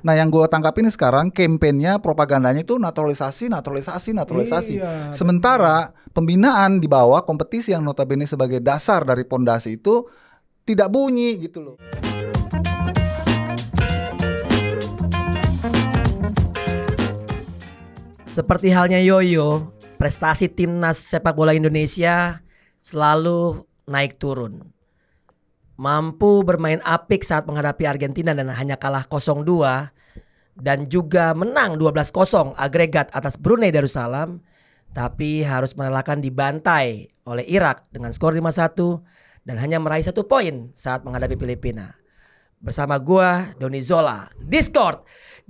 Nah yang gue tangkap ini sekarang kampanyenya propagandanya itu naturalisasi, naturalisasi, naturalisasi. Iya, Sementara betul. pembinaan di bawah kompetisi yang notabene sebagai dasar dari pondasi itu tidak bunyi gitu loh. Seperti halnya Yoyo, prestasi timnas sepak bola Indonesia selalu naik turun mampu bermain apik saat menghadapi Argentina dan hanya kalah 0-2 dan juga menang 12-0 agregat atas Brunei Darussalam tapi harus merelakan dibantai oleh Irak dengan skor 5-1 dan hanya meraih satu poin saat menghadapi Filipina. Bersama gua Doni Zola, Discord.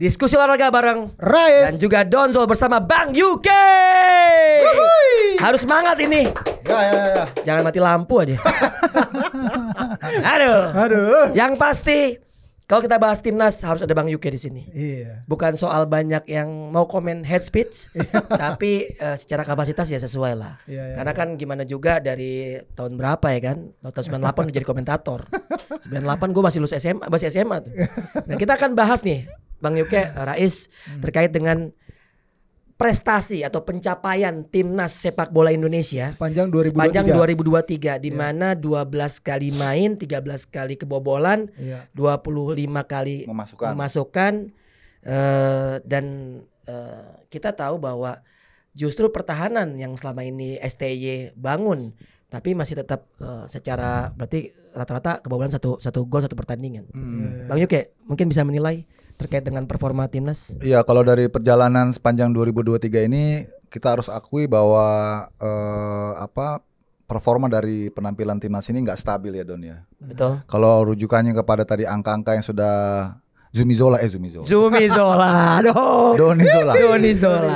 Diskusi olahraga bareng Rais dan juga Donzo bersama Bang UK. Uhuy. Harus semangat ini. Ya, ya, ya, ya. Jangan mati lampu aja. Aduh. Aduh. Yang pasti kalau kita bahas timnas harus ada Bang Yuke di sini. Iya. Bukan soal banyak yang mau komen head speech, iya. tapi uh, secara kapasitas ya sesuai lah. Iya, iya, Karena iya. kan gimana juga dari tahun berapa ya kan? Tahun 98 udah jadi komentator. 98 gue masih lulus SMA, masih SMA tuh. Nah, kita akan bahas nih Bang Yuke, hmm. eh, Rais hmm. terkait dengan prestasi atau pencapaian timnas sepak bola Indonesia sepanjang 2023 sepanjang 2023 di yeah. dua 12 kali main, 13 kali kebobolan, yeah. 25 kali memasukkan, memasukkan uh, dan uh, kita tahu bahwa justru pertahanan yang selama ini STY bangun tapi masih tetap uh, secara berarti rata-rata kebobolan satu satu gol satu pertandingan. Hmm. Bang Yuke mungkin bisa menilai terkait dengan performa timnas? Iya, kalau dari perjalanan sepanjang 2023 ini kita harus akui bahwa eh, apa performa dari penampilan timnas ini nggak stabil ya Don ya. Betul. Kalau rujukannya kepada tadi angka-angka yang sudah Zumi Zola eh Zumi Zola. Zumi Zola. Doni Zola. Doni Zola.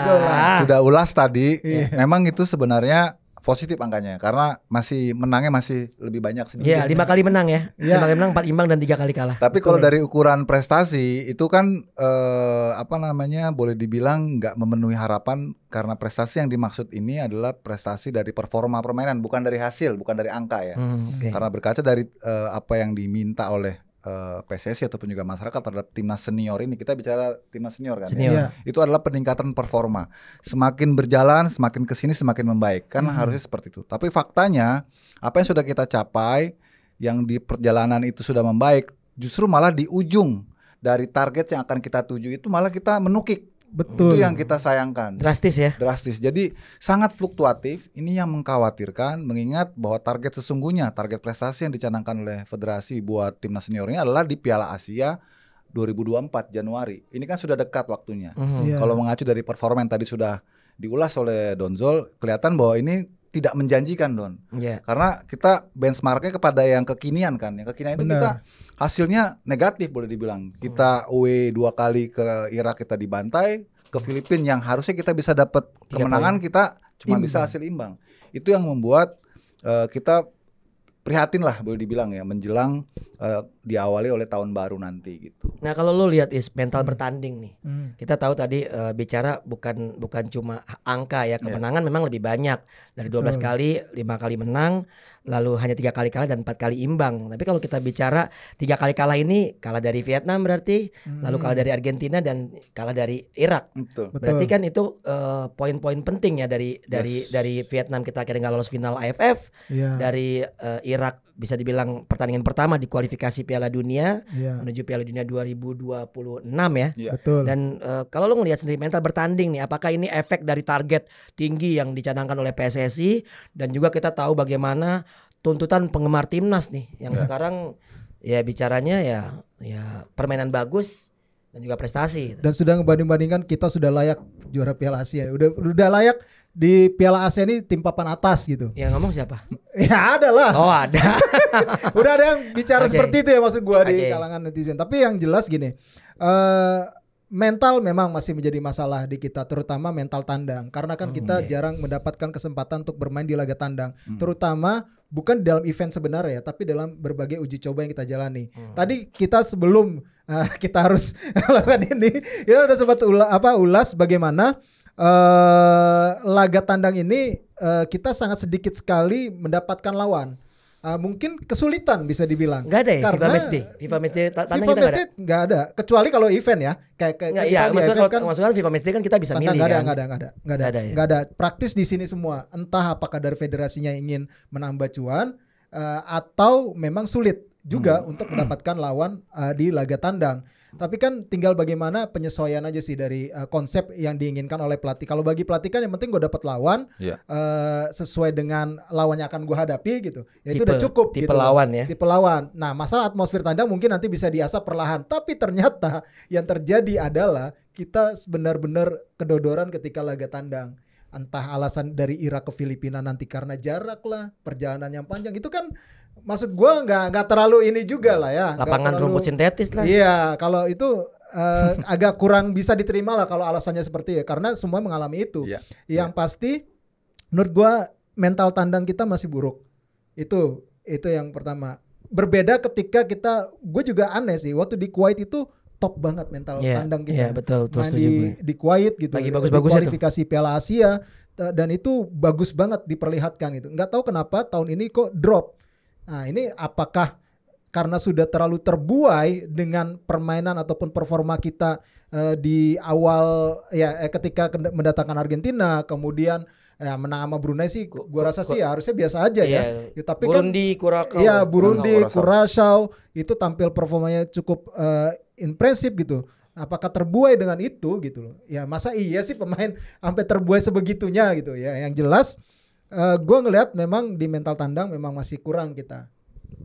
Sudah ulas tadi, yeah. memang itu sebenarnya positif angkanya karena masih menangnya masih lebih banyak sedikit. Iya, ya. lima kali menang ya. ya. Lima kali menang, empat imbang dan tiga kali kalah. Tapi kalau dari ukuran prestasi itu kan eh, apa namanya boleh dibilang nggak memenuhi harapan karena prestasi yang dimaksud ini adalah prestasi dari performa permainan bukan dari hasil, bukan dari angka ya. Hmm, okay. Karena berkaca dari eh, apa yang diminta oleh Eh, PSSI ataupun juga masyarakat terhadap timnas senior ini kita bicara timnas senior kan ya. senior. Ya? itu adalah peningkatan performa semakin berjalan semakin kesini semakin membaik kan hmm. harusnya seperti itu tapi faktanya apa yang sudah kita capai yang di perjalanan itu sudah membaik justru malah di ujung dari target yang akan kita tuju itu malah kita menukik Betul. Itu yang kita sayangkan. Drastis ya. Drastis. Jadi sangat fluktuatif. Ini yang mengkhawatirkan mengingat bahwa target sesungguhnya, target prestasi yang dicanangkan oleh federasi buat timnas seniornya adalah di Piala Asia 2024 Januari. Ini kan sudah dekat waktunya. Mm -hmm. yeah. Kalau mengacu dari performa yang tadi sudah diulas oleh Donzol, kelihatan bahwa ini tidak menjanjikan Don. Yeah. Karena kita benchmarknya kepada yang kekinian kan. Yang kekinian itu kita hasilnya negatif boleh dibilang. Kita hmm. away dua kali ke Irak kita dibantai, ke Filipina yang harusnya kita bisa dapat kemenangan kita cuma imbang. bisa hasil imbang. Itu yang membuat uh, kita prihatin lah boleh dibilang ya menjelang uh, diawali oleh tahun baru nanti gitu. Nah kalau lo lihat is mental hmm. bertanding nih, hmm. kita tahu tadi uh, bicara bukan bukan cuma angka ya iya. kemenangan yeah. memang lebih banyak dari 12 belas kali lima kali menang lalu hanya tiga kali kalah dan empat kali imbang. Tapi kalau kita bicara tiga kali kalah ini kalah dari Vietnam berarti, hmm. lalu kalah dari hmm. Argentina dan kalah dari Irak. Betul. Berarti Betul. kan itu poin eh, poin-poin penting ya dari dari dari Vietnam kita akhirnya nggak lolos final AFF, yeah. dari uh, Irak bisa dibilang pertandingan pertama di kualifikasi Piala Dunia yeah. menuju Piala Dunia 2026 ya. Yeah. Betul. Dan uh, kalau lo ngelihat sendiri mental bertanding nih, apakah ini efek dari target tinggi yang dicanangkan oleh PSSI dan juga kita tahu bagaimana tuntutan penggemar timnas nih yang yeah. sekarang ya bicaranya ya ya permainan bagus dan juga prestasi. Gitu. Dan sudah ngebanding-bandingkan kita sudah layak juara Piala Asia. Udah udah layak di Piala Asia ini tim papan atas gitu. ya ngomong siapa? ya ada lah. Oh ada. udah ada yang bicara okay. seperti itu ya maksud gua okay. di kalangan netizen. Tapi yang jelas gini, uh, mental memang masih menjadi masalah di kita, terutama mental tandang. Karena kan oh, kita yeah. jarang mendapatkan kesempatan untuk bermain di laga tandang, hmm. terutama bukan dalam event sebenarnya, tapi dalam berbagai uji coba yang kita jalani. Hmm. Tadi kita sebelum uh, kita harus lakukan ini. Kita ya, udah sempat ula, apa ulas bagaimana uh, laga tandang ini uh, kita sangat sedikit sekali mendapatkan lawan uh, mungkin kesulitan bisa dibilang. Gak ada ya Karena FIFA Mesti. FIFA Matchday tandang FIFA kita ada. Kecuali kalau event ya. Kayak kayak ya, iya, maksudnya kalau, kan maksudnya FIFA Mesti kan kita bisa milih. Gak ada, kan? gak ada, gak ada, gak ada, gak ada. Ya? Gak ada. Praktis di sini semua. Entah apakah dari federasinya ingin menambah cuan uh, atau memang sulit juga hmm. untuk mendapatkan lawan uh, di laga tandang. Tapi kan tinggal bagaimana penyesuaian aja sih dari uh, konsep yang diinginkan oleh pelatih. Kalau bagi pelatih kan yang penting gue dapat lawan yeah. Iya. uh, sesuai dengan lawan yang akan gue hadapi gitu. Ya tipe, itu udah cukup tipe gitu. lawan ya. Tipe lawan. Nah, masalah atmosfer tandang mungkin nanti bisa diasah perlahan. Tapi ternyata yang terjadi adalah kita benar-benar kedodoran ketika laga tandang entah alasan dari Irak ke Filipina nanti karena jarak lah perjalanan yang panjang itu kan maksud gue nggak nggak terlalu ini juga lah ya. Lapangan terlalu, rumput sintetis lah. Iya, kalau itu uh, agak kurang bisa diterima lah kalau alasannya seperti ya, karena semua mengalami itu. Yeah. Yang yeah. pasti, menurut gue mental tandang kita masih buruk. Itu itu yang pertama. Berbeda ketika kita, gue juga aneh sih. Waktu di Kuwait itu top banget mental yeah, tandang kita. Iya, yeah, betul. Main di, di Kuwait gitu. Lagi bagus-bagus kualifikasi Piala Asia dan itu bagus banget diperlihatkan itu. Nggak tahu kenapa tahun ini kok drop. Nah, ini apakah karena sudah terlalu terbuai dengan permainan ataupun performa kita eh, di awal ya eh, ketika mendatangkan Argentina, kemudian ya menang sama Brunei sih gua rasa sih ya, harusnya biasa aja ya. iya, ya. ya tapi kan Burundi, kan Kurakau. Iya, Burundi, Kurasau itu tampil performanya cukup uh, impresif gitu. Apakah terbuai dengan itu gitu loh. Ya masa iya sih pemain sampai terbuai sebegitunya gitu ya. Yang jelas uh, eh, gue ngelihat memang di mental tandang memang masih kurang kita.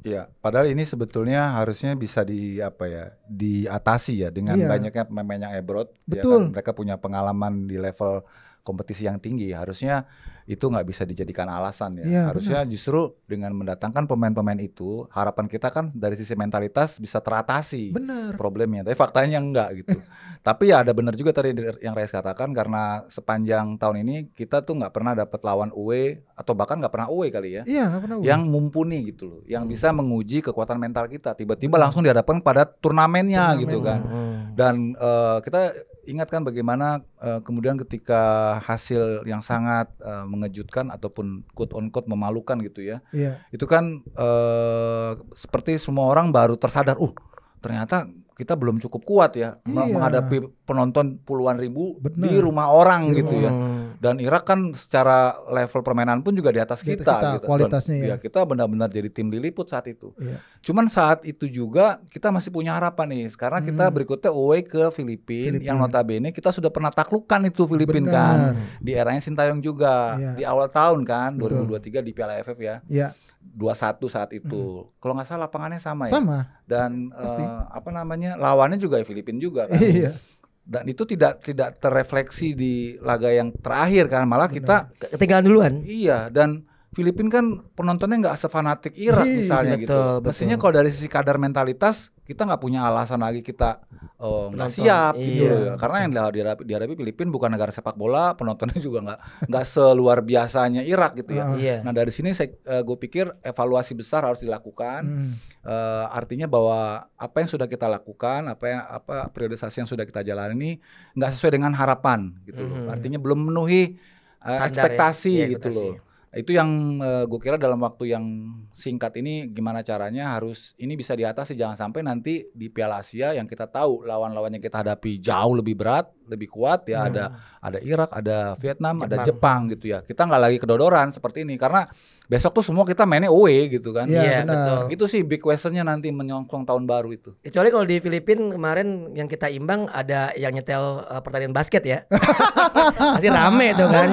Iya, padahal ini sebetulnya harusnya bisa di apa ya, diatasi ya dengan iya. banyaknya pemain yang abroad. Betul. Ya kan, mereka punya pengalaman di level kompetisi yang tinggi. Harusnya itu nggak bisa dijadikan alasan ya. ya Harusnya benar. justru dengan mendatangkan pemain-pemain itu, harapan kita kan dari sisi mentalitas bisa teratasi bener. problemnya. Tapi faktanya enggak gitu. Tapi ya ada benar juga tadi yang Reis katakan karena sepanjang tahun ini kita tuh nggak pernah dapat lawan UE atau bahkan nggak pernah UE kali ya. Iya, nggak pernah UE. Yang mumpuni gitu loh, yang hmm. bisa menguji kekuatan mental kita. Tiba-tiba langsung dihadapkan pada turnamennya, turnamennya. gitu kan. Hmm. Dan uh, kita ingatkan bagaimana uh, kemudian ketika hasil yang sangat uh, mengejutkan ataupun quote on quote memalukan gitu ya. Iya. Itu kan uh, seperti semua orang baru tersadar, uh ternyata kita belum cukup kuat ya iya. menghadapi penonton puluhan ribu Bener. di rumah orang Bener. gitu ya. Dan Irak kan secara level permainan pun juga di atas kita, kita, kita. Gitu. kualitasnya Dan, ya. Iya, kita benar-benar jadi tim diliput saat itu. Iya. Cuman saat itu juga kita masih punya harapan nih karena hmm. kita berikutnya away ke Filipina yang notabene kita sudah pernah taklukkan itu Filipina kan di eranya Sintayong juga iya. di awal tahun kan Betul. 2023 di Piala AFF ya. Iya dua satu saat itu. Hmm. Kalau nggak salah lapangannya sama ya. Sama. Dan Pasti. uh, apa namanya? lawannya juga ya Filipin juga kan. Iya. Dan itu tidak tidak terefleksi di laga yang terakhir kan. Malah Benar. kita ketinggalan duluan. Iya, dan Filipina kan penontonnya nggak sefanatik Irak Hii, iya, misalnya gitu. betul, gitu. Mestinya kalau dari sisi kadar mentalitas kita nggak punya alasan lagi kita oh, nggak oh, siap iya. gitu. Karena yang diharap dihadapi Filipina bukan negara sepak bola, penontonnya juga nggak nggak seluar biasanya Irak gitu ya. iya. Nah dari sini saya uh, eh, gue pikir evaluasi besar harus dilakukan. Hmm. Uh, artinya bahwa apa yang sudah kita lakukan, apa yang apa priorisasi yang sudah kita jalani ini nggak sesuai dengan harapan gitu hmm. loh. Artinya belum memenuhi uh, ekspektasi ya, gitu loh itu yang uh, eh, gue kira dalam waktu yang singkat ini gimana caranya harus ini bisa diatasi jangan sampai nanti di Piala Asia yang kita tahu lawan lawannya kita hadapi jauh lebih berat lebih kuat ya hmm. ada ada Irak, ada Vietnam, Jepang. ada Jepang gitu ya. Kita nggak lagi kedodoran seperti ini karena besok tuh semua kita mainnya away gitu kan. Iya, yeah, iya, betul. Itu sih big questionnya nanti menyongkong tahun baru itu. Kecuali kalau di Filipina kemarin yang kita imbang ada yang nyetel uh, pertandingan basket ya. Pasti rame tuh kan.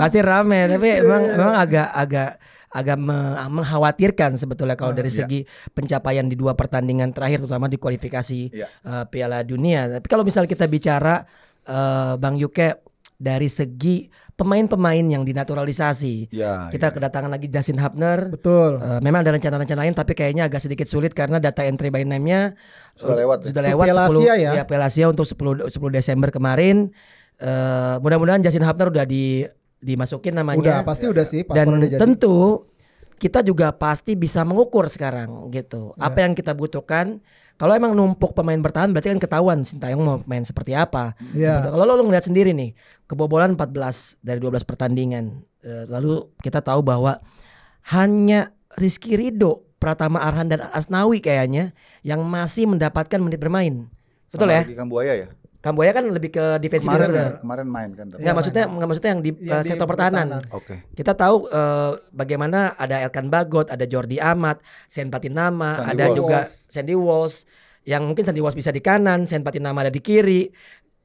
Pasti rame tapi emang emang agak agak agak me ah, mengkhawatirkan sebetulnya kalau hmm, dari yeah. segi pencapaian di dua pertandingan terakhir terutama di kualifikasi yeah. Iya. uh, Piala Dunia. Tapi kalau misalnya kita bicara uh, Bang Yuke dari segi pemain-pemain yang dinaturalisasi. Ya, kita ya. kedatangan lagi Justin Hubner. Betul. Uh, memang ada rencana-rencana lain tapi kayaknya agak sedikit sulit karena data entry by name-nya sudah eh, lewat. ya? Sudah lewat Piala 10 Asia ya. ya Piala Asia untuk 10 10 Desember kemarin. Uh, mudah-mudahan Justin Hubner udah di dimasukin namanya. Udah pasti udah sih. Dan udah jadi. tentu kita juga pasti bisa mengukur sekarang gitu. Ya. Apa yang kita butuhkan? Kalau emang numpuk pemain bertahan berarti kan ketahuan Sintayong mau main seperti apa. Ya. Kalau lo, lo ngeliat sendiri nih, kebobolan 14 dari 12 pertandingan. Eh, lalu kita tahu bahwa hanya Rizky Rido, Pratama Arhan dan Asnawi kayaknya yang masih mendapatkan menit bermain. Betul Sama ya? Ikan buaya ya? Kamboya kan lebih ke defensive kemarin, ya, kemarin main kan. Enggak maksudnya enggak maksudnya yang di ya, uh, sektor di pertahanan. pertahanan. Oke. Okay. Kita tahu uh, bagaimana ada Elkan Bagot, ada Jordi Amat, Sen Patinama, ada Walls. juga Sandy Walls yang mungkin Sandy Walls bisa di kanan, Sen Patinama ada di kiri.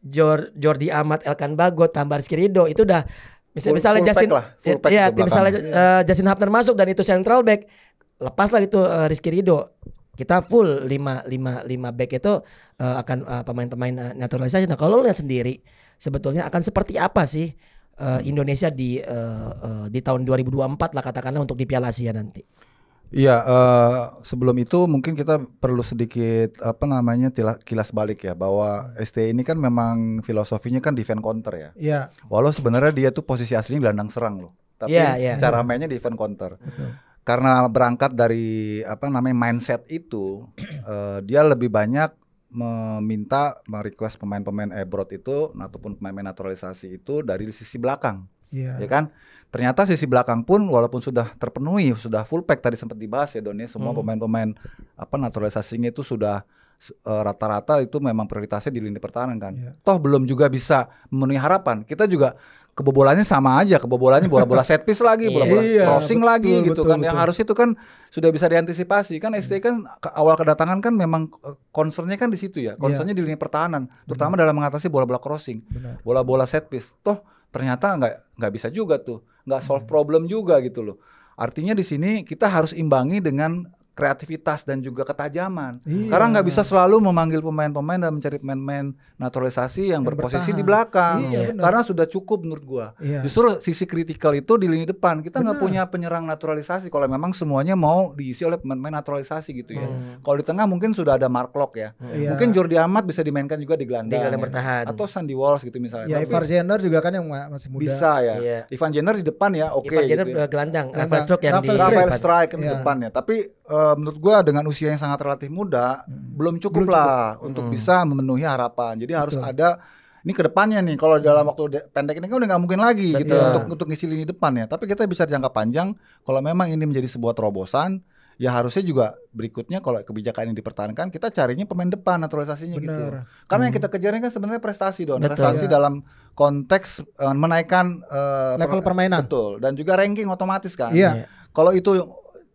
Jor, Jordi Amat, Elkan Bagot, Tambar Skirido itu udah Misal full, misalnya full Justin lah, full ya, ya misalnya uh, Justin Hapner masuk dan itu central back lepas lah itu uh, Rizky Rido kita full lima lima lima back itu uh, akan uh, pemain-pemain uh, naturalisasi. Nah, kalau lo lihat sendiri sebetulnya akan seperti apa sih uh, Indonesia di uh, uh, di tahun 2024 lah katakanlah untuk di Piala Asia nanti. Iya, uh, sebelum itu mungkin kita perlu sedikit apa namanya kilas balik ya bahwa ST ini kan memang filosofinya kan defend counter ya. Iya. Walau sebenarnya dia tuh posisi aslinya gelandang serang loh, tapi yeah, yeah, cara mainnya defend counter. Betul karena berangkat dari apa namanya mindset itu uh, dia lebih banyak meminta merequest pemain-pemain abroad itu ataupun pemain-pemain naturalisasi itu dari sisi belakang. Yeah. Ya kan? Ternyata sisi belakang pun walaupun sudah terpenuhi, sudah full pack tadi sempat dibahas ya Doni, ya, semua hmm. pemain-pemain hmm. apa naturalisasinya itu sudah eh, rata-rata uh, itu memang prioritasnya di lini pertahanan kan. Yeah. Toh belum juga bisa memenuhi harapan. Kita juga kebobolannya sama aja, kebobolannya bola-bola set piece lagi, iya, bola-bola iya, crossing betul, lagi betul, gitu kan. betul, kan. Betul. Yang harus itu kan sudah bisa diantisipasi. Kan STI kan awal kedatangan kan memang eh, concernnya kan di situ ya. Iya. Concernnya yeah. di lini pertahanan, terutama Benar. dalam mengatasi bola-bola crossing, bola-bola set piece. Toh ternyata nggak nggak bisa juga tuh, nggak solve iya. problem juga gitu loh. Artinya di sini kita harus imbangi dengan kreativitas dan juga ketajaman. Iya. Karena nggak bisa selalu memanggil pemain-pemain dan mencari pemain-pemain naturalisasi yang, yang berposisi bertahan. di belakang. Iya, iya. Karena sudah cukup menurut gua. Iya. Justru sisi kritikal itu di lini depan. Kita nggak punya penyerang naturalisasi kalau memang semuanya mau diisi oleh pemain-pemain naturalisasi gitu ya. Hmm. Kalau di tengah mungkin sudah ada Mark Lock ya. Hmm. Iya. Mungkin Jordi Amat bisa dimainkan juga di gelandang. Di gelandang ya. bertahan. Atau Sandy Walsh gitu misalnya. Ya, Ivan Jenner juga kan yang masih muda. Bisa ya. Iya. Ivan Jenner di depan ya, oke okay, Ivan Jenner gitu ya. gelandang, Rafael Strike yang Rafael di Strike di iya. depan ya. Tapi uh, uh, menurut gue dengan usia yang sangat relatif muda hmm. belum cukup belum lah cukup. untuk hmm. bisa memenuhi harapan. Jadi harus ada ini kedepannya nih kalau hmm. dalam waktu pendek ini kan udah nggak mungkin lagi Dan gitu iya. untuk untuk ngisi lini depan ya. Tapi kita bisa jangka panjang kalau memang ini menjadi sebuah terobosan ya harusnya juga berikutnya kalau kebijakan ini dipertahankan kita carinya pemain depan naturalisasinya Bener. gitu. Karena hmm. yang kita ini kan sebenarnya prestasi dong, betul, prestasi ya. dalam konteks uh, menaikkan uh, level permainan. Betul dan juga ranking otomatis kan. Iya. Yeah. Kalau itu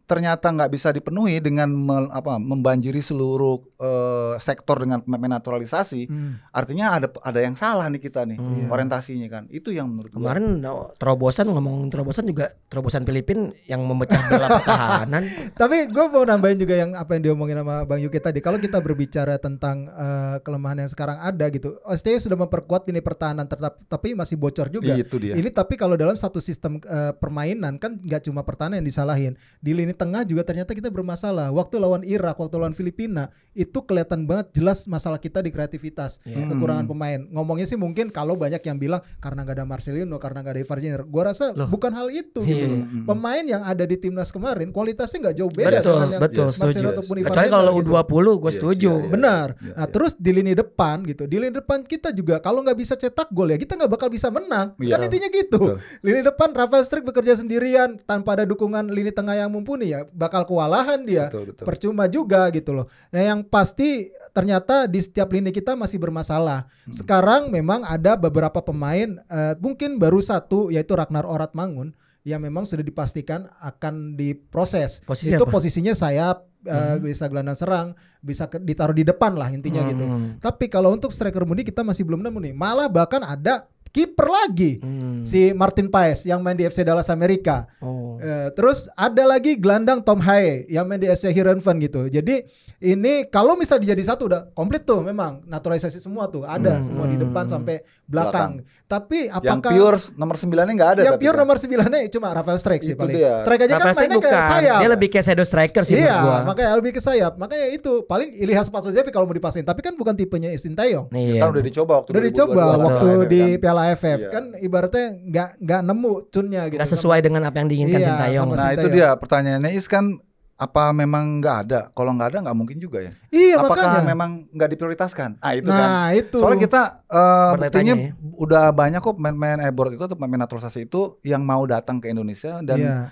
ternyata nggak bisa dipenuhi dengan me, apa, membanjiri seluruh uh, sektor dengan pemain naturalisasi, hmm. artinya ada ada yang salah nih kita nih hmm. Iya. orientasinya kan. Itu yang menurut kemarin gua. Oh, terobosan ngomong terobosan juga terobosan Filipin yang memecah belah pertahanan. Tapi gue mau nambahin juga yang apa yang diomongin sama Bang Yuki tadi. Kalau kita berbicara tentang uh, kelemahan yang sekarang ada gitu, STI sudah memperkuat ini pertahanan tetap, tapi masih bocor juga. Itu dia. Ini tapi kalau dalam satu sistem uh, permainan kan nggak cuma pertahanan yang disalahin di lini Tengah juga ternyata kita bermasalah. Waktu lawan Irak, waktu lawan Filipina, itu kelihatan banget jelas masalah kita di kreativitas, yeah. kekurangan hmm. pemain. Ngomongnya sih mungkin kalau banyak yang bilang karena gak ada Marcelino, karena gak ada Ivar Jenner. Gua rasa Loh. bukan hal itu yeah. gitu loh. Hmm. Pemain yang ada di timnas kemarin kualitasnya nggak jauh beda betul, dengan betul, yes. Marcelino yes. ataupun Ivar Jenner. kalau gitu. U20 gue iya, setuju. Yeah, yeah, Benar. Yeah, nah, iya. terus di lini depan gitu. Di lini depan kita juga kalau nggak bisa cetak gol ya kita nggak bakal bisa menang. Kan iya, intinya gitu. Betul. Lini depan Rafael Strik bekerja sendirian tanpa ada dukungan lini tengah yang mumpuni ya bakal kewalahan dia. Betul, betul. Percuma juga gitu loh. Nah, yang pasti ternyata di setiap lini kita masih bermasalah. Hmm. Sekarang memang ada beberapa pemain uh, mungkin baru satu yaitu Ragnar Orat Mangun yang memang sudah dipastikan akan diproses. Posisi itu apa? posisinya sayap Uh, eh, hmm. bisa gelandang serang, bisa ke, ditaruh di depan lah intinya gitu. hmm. gitu. Tapi kalau untuk striker murni kita masih belum nemu nih. Malah bahkan ada kiper lagi hmm. si Martin Paes yang main di FC Dallas Amerika. Oh. E, terus ada lagi gelandang Tom Hay yang main di FC Heerenveen gitu. Jadi ini kalau misal jadi satu udah komplit tuh memang naturalisasi semua tuh ada hmm. semua di depan hmm. sampai belakang. belakang. Tapi apakah yang pure nomor 9-nya enggak ada Yang pure kan? nomor sembilannya cuma Rafael Strike sih paling. Dia. Strike aja kan Rafael kan mainnya bukan. sayap. Dia lebih kayak shadow striker sih iya, gua. makanya lebih ke sayap. Makanya itu paling Ilyas Patsozepi kalau mau dipasin, tapi kan bukan tipenya Istin Iya. Kan udah dicoba waktu Udah dicoba waktu kan. di Piala AFF iya. kan ibaratnya nggak nggak nemu cunnya gitu nggak sesuai kan. dengan apa yang diinginkan iya, Sintayong nah itu dia pertanyaannya Is kan apa memang nggak ada kalau nggak ada nggak mungkin juga ya iya, apakah makanya. memang nggak diprioritaskan ah itu kan. nah, kan itu. soalnya kita uh, udah banyak kok pemain-pemain e itu atau pemain naturalisasi itu yang mau datang ke Indonesia dan yeah.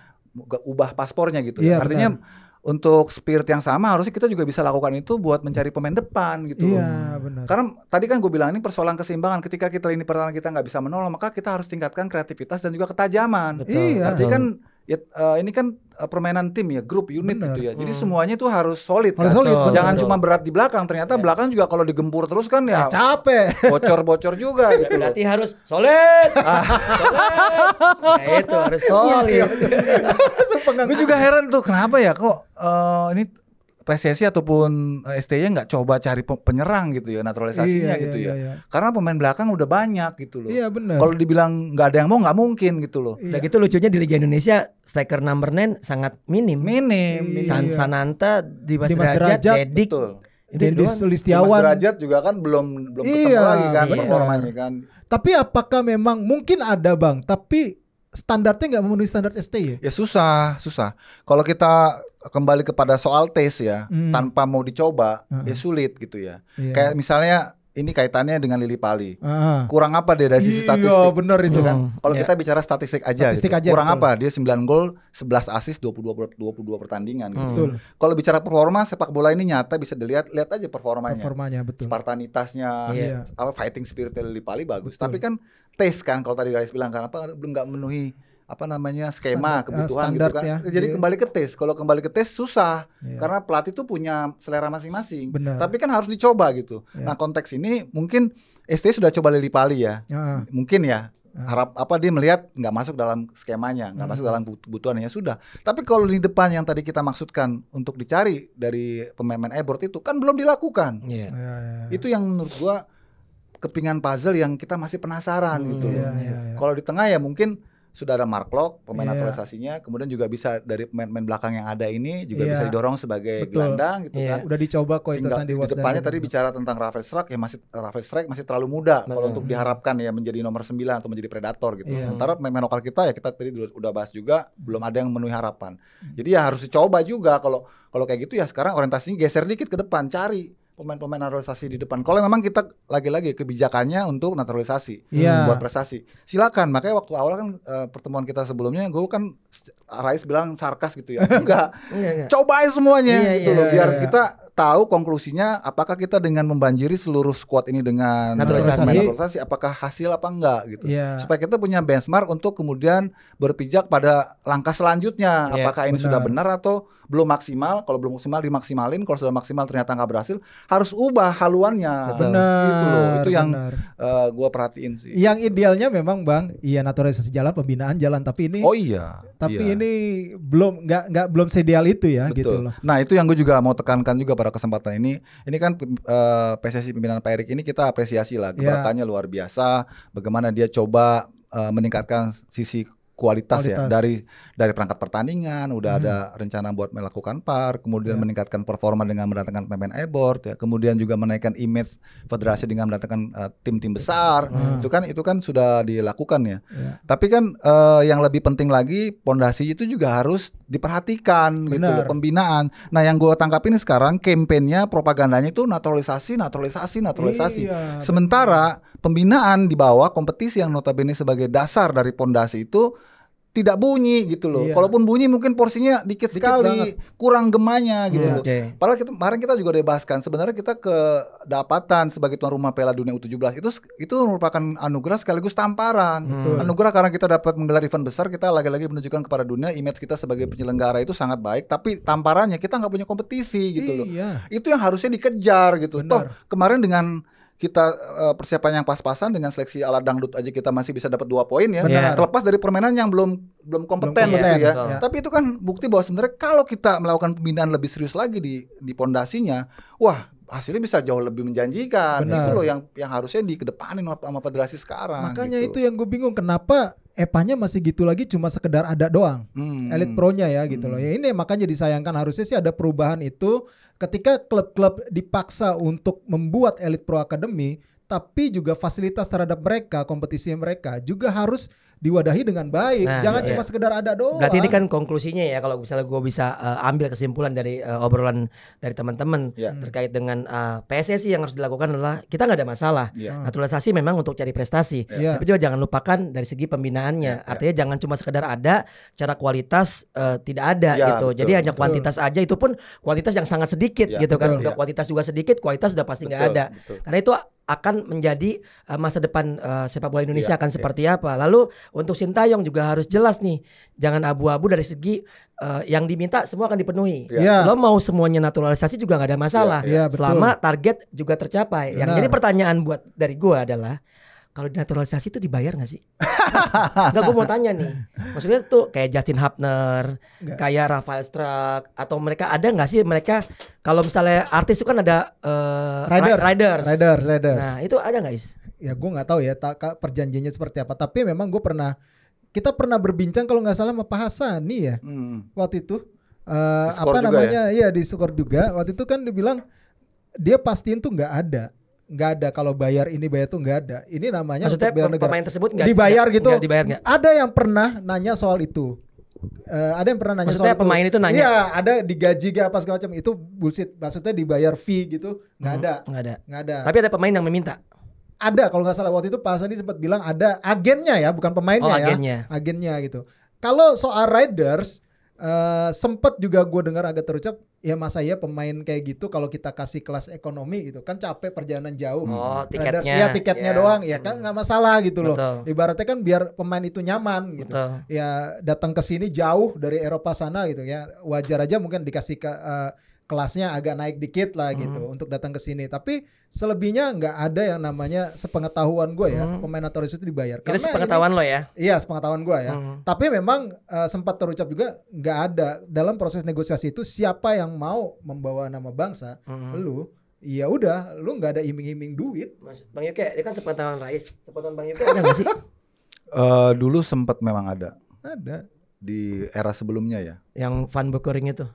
ubah paspornya gitu yeah, artinya benar untuk spirit yang sama harusnya kita juga bisa lakukan itu buat mencari pemain depan gitu. Iya benar. Karena tadi kan gue bilang ini persoalan keseimbangan. Ketika kita ini pertahanan kita nggak bisa menolong, maka kita harus tingkatkan kreativitas dan juga ketajaman. Betul. Iya. Artinya kan ya, uh, ini kan Eh, permainan tim ya, grup unit Bener. gitu ya. Jadi hmm. semuanya tuh harus solid. Harus kan? solid. Betul, Jangan betul. cuma berat di belakang. Ternyata ya. belakang juga kalau digempur terus kan ya, ya capek. Bocor-bocor juga gitu. Berarti harus solid. Ah. solid. Nah, itu harus iya, solid. Iya. Gue juga heran tuh kenapa ya kok uh, ini PSSI ataupun eh, STY nggak coba cari penyerang gitu ya naturalisasinya iya, iya gitu ya. iya, ya. Iya. Karena pemain belakang udah banyak gitu loh. Iya benar. Kalau dibilang nggak ada yang mau nggak mungkin gitu loh. Iya. Udah gitu lucunya di Liga Indonesia striker number 9 sangat minim. Minim. Iya. San Sananta di Mas Derajat, Dedik. Betul. Dendi Sulistiawan. Mas Derajat juga kan belum belum ketemu iya. lagi kan iya. performanya kan. Tapi apakah memang mungkin ada Bang, tapi standarnya nggak memenuhi standar ST ya? Ya susah, susah. Kalau kita kembali kepada soal tes ya, hmm. tanpa mau dicoba, uh ya hmm. sulit gitu ya. Yeah. Kayak misalnya ini kaitannya dengan lili pali. Uh. Kurang apa dia dari sisi iya, statistik? Iya, benar itu kan. Uh. Kalau yeah. kita bicara statistik aja, gitu. statistik gitu. aja kurang betul. apa? Dia 9 gol, 11 assist, 22 22 pertandingan gitu. Kalau bicara performa sepak bola ini nyata bisa dilihat lihat aja performanya. Performanya betul. Spartanitasnya, yeah. apa fighting spirit lili pali bagus. Betul. Tapi kan tes kan kalau tadi Garis bilang kan apa belum nggak memenuhi apa namanya skema standar, eh, kebutuhan gitu kan. Ya. Jadi yeah. kembali ke tes. Kalau kembali ke tes susah yeah. karena pelatih itu punya selera masing-masing. Tapi kan harus dicoba gitu. Yeah. Nah, konteks ini mungkin ST sudah coba Lili Pali ya. Uh. Mungkin ya harap apa dia melihat nggak masuk dalam skemanya nggak hmm. masuk dalam kebutuhannya ya sudah tapi kalau di depan yang tadi kita maksudkan untuk dicari dari pemain-pemain Ebert itu kan belum dilakukan yeah. Yeah, yeah. Iya. itu yang menurut gua kepingan puzzle yang kita masih penasaran hmm, gitu yeah, yeah, yeah. Iya. kalau di tengah ya mungkin sudah ada Mark Lock pemain yeah. naturalisasinya, kemudian juga bisa dari pemain-pemain belakang yang ada ini juga yeah. bisa didorong sebagai Betul. gelandang gitu yeah. kan. Udah dicoba kok itu Di depannya tadi bicara tentang Rafael Strike ya masih Rafael Strike masih terlalu muda nah, kalau untuk diharapkan ya menjadi nomor 9 atau menjadi predator gitu. Yeah. Sementara pemain lokal kita ya kita tadi udah bahas juga belum ada yang memenuhi harapan. Hmm. Jadi ya harus dicoba juga kalau kalau kayak gitu ya sekarang orientasinya geser dikit ke depan, cari pemain-pemain naturalisasi di depan. Kalau memang kita lagi-lagi kebijakannya untuk naturalisasi yeah. Hmm, buat prestasi, silakan. Makanya waktu awal kan uh, pertemuan kita sebelumnya, gue kan Rais bilang sarkas gitu ya, enggak, enggak, cobain semuanya yeah, gitu yeah, loh, iya, biar iya. kita tahu konklusinya apakah kita dengan membanjiri seluruh squad ini dengan naturalisasi, naturalisasi apakah hasil apa enggak gitu. Yeah. Supaya kita punya benchmark untuk kemudian berpijak pada langkah selanjutnya yeah, apakah ini benar. sudah benar atau belum maksimal. Kalau belum maksimal dimaksimalin, kalau sudah maksimal ternyata nggak berhasil harus ubah haluannya. Benar. Gitu loh. Itu yang uh, gua perhatiin sih. Yang idealnya memang Bang, iya naturalisasi jalan pembinaan jalan tapi ini Oh iya. Tapi iya. ini belum nggak nggak belum sedial itu ya gitu Betul. gitu loh. Nah, itu yang gue juga mau tekankan juga pada kesempatan ini ini kan uh, eh, PSSI pimpinan Pak Erik ini kita apresiasi lah iya. gerakannya yeah. luar biasa bagaimana dia coba uh, meningkatkan sisi kualitas, kualitas ya dari dari perangkat pertandingan udah hmm. ada rencana buat melakukan par kemudian yeah. meningkatkan performa dengan mendatangkan pemain e-board ya kemudian juga menaikkan image federasi hmm. dengan mendatangkan tim eh, tim-tim besar hmm. itu kan itu kan sudah dilakukan ya yeah. tapi kan uh, yang lebih penting lagi pondasi itu juga harus diperhatikan gitu Benar. gitu pembinaan nah yang gue tangkap ini sekarang kampanyenya propagandanya itu naturalisasi naturalisasi naturalisasi iya, sementara pembinaan di bawah kompetisi yang notabene sebagai dasar dari pondasi itu tidak bunyi gitu loh. Iya. Kalaupun bunyi mungkin porsinya dikit, dikit sekali, banget. kurang gemanya hmm. gitu hmm, loh. Okay. Padahal kita, kemarin kita juga udah sebenarnya kita ke dapatan sebagai tuan rumah Piala Dunia U17 itu itu merupakan anugerah sekaligus tamparan. Hmm. Anugerah karena kita dapat menggelar event besar, kita lagi-lagi menunjukkan kepada dunia image kita sebagai penyelenggara itu sangat baik, tapi tamparannya kita nggak punya kompetisi gitu iya. loh. Itu yang harusnya dikejar gitu. Benar. Toh kemarin dengan kita uh, persiapan yang pas-pasan dengan seleksi ala dangdut aja kita masih bisa dapat dua poin ya. Benar. Terlepas dari permainan yang belum belum kompeten belum, gitu ya. Ya. Tapi itu kan bukti bahwa sebenarnya kalau kita melakukan pembinaan lebih serius lagi di di pondasinya, wah hasilnya bisa jauh lebih menjanjikan. Benar. Itu loh yang yang harusnya di dikedepanin sama federasi sekarang. Makanya gitu. itu yang gue bingung kenapa EPA-nya masih gitu lagi cuma sekedar ada doang. Hmm. Elite pro-nya ya gitu hmm. loh. Ya ini makanya disayangkan harusnya sih ada perubahan itu ketika klub-klub dipaksa untuk membuat Elite Pro Academy tapi juga fasilitas terhadap mereka, kompetisi mereka juga harus diwadahi dengan baik. Nah, Jangan iya. cuma iya. sekedar ada doang. Berarti ini kan konklusinya ya kalau misalnya gue bisa uh, ambil kesimpulan dari uh, obrolan dari teman-teman ya. terkait dengan uh, eh, PSSI yang harus dilakukan adalah kita nggak ada masalah. Ya. Naturalisasi memang untuk cari prestasi, Ya. tapi juga jangan lupakan dari segi pembinaannya. Ya. Artinya ya. jangan cuma sekedar ada, cara kualitas uh, tidak ada ya, gitu. Betul, Jadi betul. hanya kuantitas aja itu pun kuantitas yang sangat sedikit ya, gitu kan. betul, kan. Ya. kuantitas juga sedikit, kualitas sudah pasti nggak ada. Betul. Karena itu akan menjadi uh, masa depan uh, sepak bola Indonesia yeah, akan iya. seperti apa. Lalu untuk Sintayong juga harus jelas nih, jangan abu-abu dari segi uh, yang diminta semua akan dipenuhi. Ya. Lo mau semuanya naturalisasi juga nggak ada masalah, ya, betul. selama target juga tercapai. Benar. Yang jadi pertanyaan buat dari gua adalah kalau naturalisasi itu dibayar gak sih? Enggak gue mau tanya nih. Maksudnya tuh kayak Justin Hapner, kayak Rafael Struck atau mereka ada gak sih mereka kalau misalnya artis itu kan ada uh, riders. riders. Riders, riders. Nah, itu ada gak Is? Ya gue gak tahu ya ta perjanjiannya seperti apa, tapi memang gue pernah kita pernah berbincang kalau gak salah sama Pak nih ya. Hmm. Waktu itu uh, apa namanya? Ya? Iya, di skor juga. Waktu itu kan dibilang dia pastiin tuh nggak ada nggak ada kalau bayar ini bayar itu nggak ada. Ini namanya Maksudnya untuk bela negara. pemain tersebut nggak dibayar gitu. Gak dibayar gak? Ada yang pernah nanya soal itu. Uh, ada yang pernah nanya Maksudnya soal pemain itu, itu nanya. Iya, ada digaji gak apa segala macam itu bullshit. Maksudnya dibayar fee gitu nggak hmm, ada. Nggak ada. Nggak ada. Tapi ada pemain yang meminta. Ada kalau nggak salah waktu itu Pak Sandi sempat bilang ada agennya ya, bukan pemainnya oh, ya. agennya. ya. Agennya gitu. Kalau soal Riders uh, eh, sempat juga gue dengar agak terucap ya masa ya pemain kayak gitu kalau kita kasih kelas ekonomi gitu kan capek perjalanan jauh. Hmm. Oh, nah, tiketnya. Radars, ya tiketnya yeah. doang ya kan hmm. nggak masalah gitu loh. Betul. Ibaratnya kan biar pemain itu nyaman gitu. Betul. Ya datang ke sini jauh dari Eropa sana gitu ya. Wajar aja mungkin dikasih ke uh, kelasnya agak naik dikit lah hmm. gitu untuk datang ke sini. Tapi selebihnya nggak ada yang namanya sepengetahuan gue ya hmm. pemain notoris itu dibayar. Karena itu sepengetahuan ini, lo ya? Iya sepengetahuan gue ya. Hmm. Tapi memang uh, sempat terucap juga nggak ada dalam proses negosiasi itu siapa yang mau membawa nama bangsa hmm. lu Iya udah, lu nggak ada iming-iming duit. Bang Yuke, dia kan sepengetahuan Rais. Sepengetahuan Bang Yuke ada nggak sih? Uh, dulu sempat memang ada. Ada. Di era sebelumnya ya. Yang Van Bukering itu.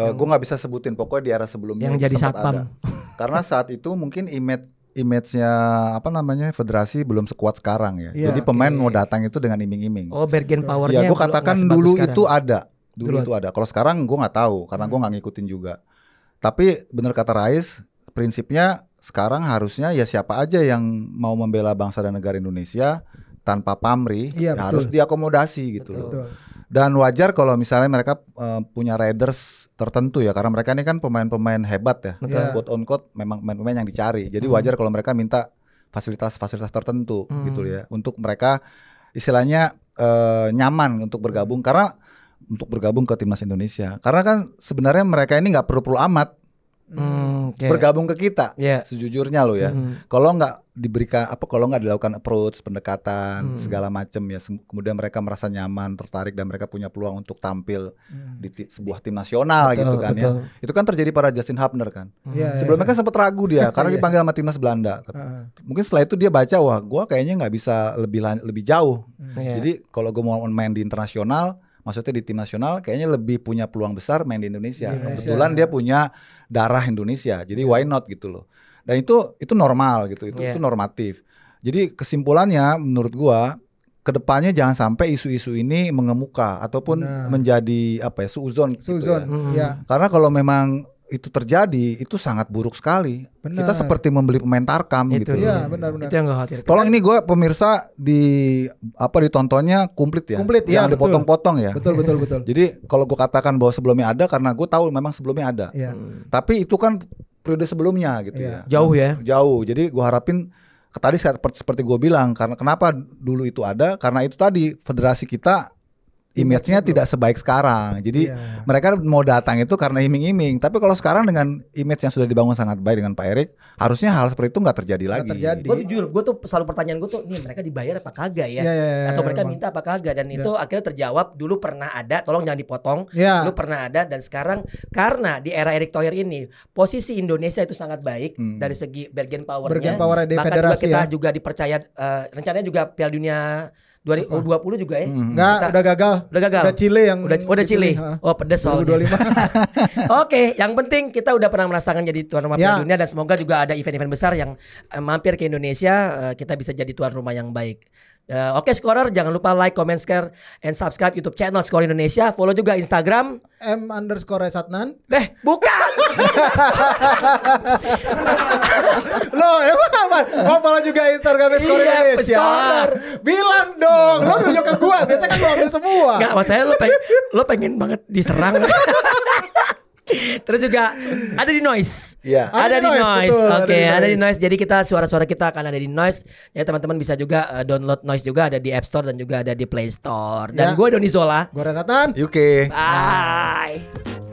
Uh, eh, gue nggak bisa sebutin pokoknya di era sebelumnya yang jadi satpam. Karena saat itu mungkin image image-nya apa namanya federasi belum sekuat sekarang ya. ya Jadi pemain okay. mau datang itu dengan iming-iming. Oh, bargain iya. powernya. Ya, gue katakan dulu itu ada. Dulu, dulu itu ada. Kalau sekarang gue nggak tahu karena gue hmm. nggak ngikutin juga. Tapi bener kata Rais, prinsipnya sekarang harusnya ya siapa aja yang mau membela bangsa dan negara Indonesia tanpa pamri ya, ya harus diakomodasi gitu loh. Dan wajar kalau misalnya mereka uh, punya riders tertentu ya karena mereka ini kan pemain-pemain hebat ya. Yeah. Iya. Quote on quote memang pemain-pemain yang dicari. Jadi hmm. wajar kalau mereka minta fasilitas-fasilitas tertentu hmm. gitu ya untuk mereka istilahnya uh, nyaman untuk bergabung karena untuk bergabung ke timnas Indonesia. Karena kan sebenarnya mereka ini nggak perlu-perlu amat Hmm, okay. bergabung ke kita yeah. sejujurnya lo ya mm. kalau nggak diberikan apa kalau nggak dilakukan approach pendekatan mm. segala macam ya kemudian mereka merasa nyaman tertarik dan mereka punya peluang untuk tampil mm. di sebuah tim nasional betul, gitu kan ya. betul. ya itu kan terjadi pada Justin Hubner kan mm. yeah, sebelumnya yeah, kan sempat ragu dia karena iya. dipanggil sama timnas Belanda uh -huh. mungkin setelah itu dia baca wah gue kayaknya nggak bisa lebih lebih jauh mm. jadi kalau gue mau main di internasional maksudnya di tim nasional kayaknya lebih punya peluang besar main di Indonesia. Indonesia. Kebetulan dia punya darah Indonesia. Jadi iya. why not gitu loh. Dan itu itu normal gitu. Itu yeah. itu normatif. Jadi kesimpulannya menurut gua kedepannya jangan sampai isu-isu ini mengemuka ataupun nah. menjadi apa ya suzon Suuzon, gitu ya. Hmm. ya. Karena kalau memang itu terjadi itu sangat buruk sekali. Benar. Kita seperti membeli pemain tarkam itu. gitu. Iya, benar-benar. Itu yang gak khawatir. Tolong ini gue pemirsa di apa ditontonnya komplit ya. Komplit ya. Yang dipotong-potong ya. Betul betul betul. Jadi kalau gue katakan bahwa sebelumnya ada karena gue tahu memang sebelumnya ada. Ya. Hmm. Tapi itu kan periode sebelumnya gitu ya. ya. Jauh ya. Jauh. Jadi gue harapin tadi seperti gue bilang karena kenapa dulu itu ada karena itu tadi federasi kita image-nya tidak sebaik sekarang. Jadi yeah. mereka mau datang itu karena iming-iming. Tapi kalau sekarang dengan image yang sudah dibangun sangat baik dengan Pak Erik, harusnya hal seperti itu nggak terjadi gak lagi. Terjadi. Gue jujur, gue tuh selalu pertanyaan gue tuh, nih mereka dibayar apa kagak ya? Yeah, yeah, yeah, Atau mereka emang. minta apa kagak? Dan yeah. itu akhirnya terjawab. Dulu pernah ada, tolong jangan dipotong. Yeah. Dulu pernah ada dan sekarang karena di era Erik Thohir ini posisi Indonesia itu sangat baik hmm. dari segi bargain powernya, Bargain power di bahkan juga kita ya? juga dipercaya. Uh, rencananya juga Piala Dunia 2020 juga ya? Enggak, hmm. udah gagal. Udah gagal. Udah Chile yang Udah oh, udah gitu Chile. Dipilih, oh, pedes soalnya. 25. Oke, yang penting kita udah pernah merasakan jadi tuan rumah ya. Piala Dunia dan semoga juga ada event-event besar yang eh, mampir ke Indonesia eh, kita bisa jadi tuan rumah yang baik. Uh, Oke okay, Scorer, jangan lupa like, comment, share, and subscribe YouTube channel Skor Indonesia. Follow juga Instagram. M underscore Satnan. Eh, bukan. lo emang apa? Mau follow juga Instagram Skor iya, Indonesia. Scorer. Bilang dong, lo nunjuk ke gua. Biasanya kan lo ambil semua. Enggak, maksudnya lo, peng lo pengen banget diserang. Terus juga ada di noise. Iya. Ada, ada di noise. noise. Oke, okay, ada, ada di noise. Jadi kita suara-suara kita akan ada di noise. ya teman-teman bisa juga uh, download noise juga ada di App Store dan juga ada di Play Store. Dan ya. gue Doni Zola. Gue Ratatan. oke Bye. Bye.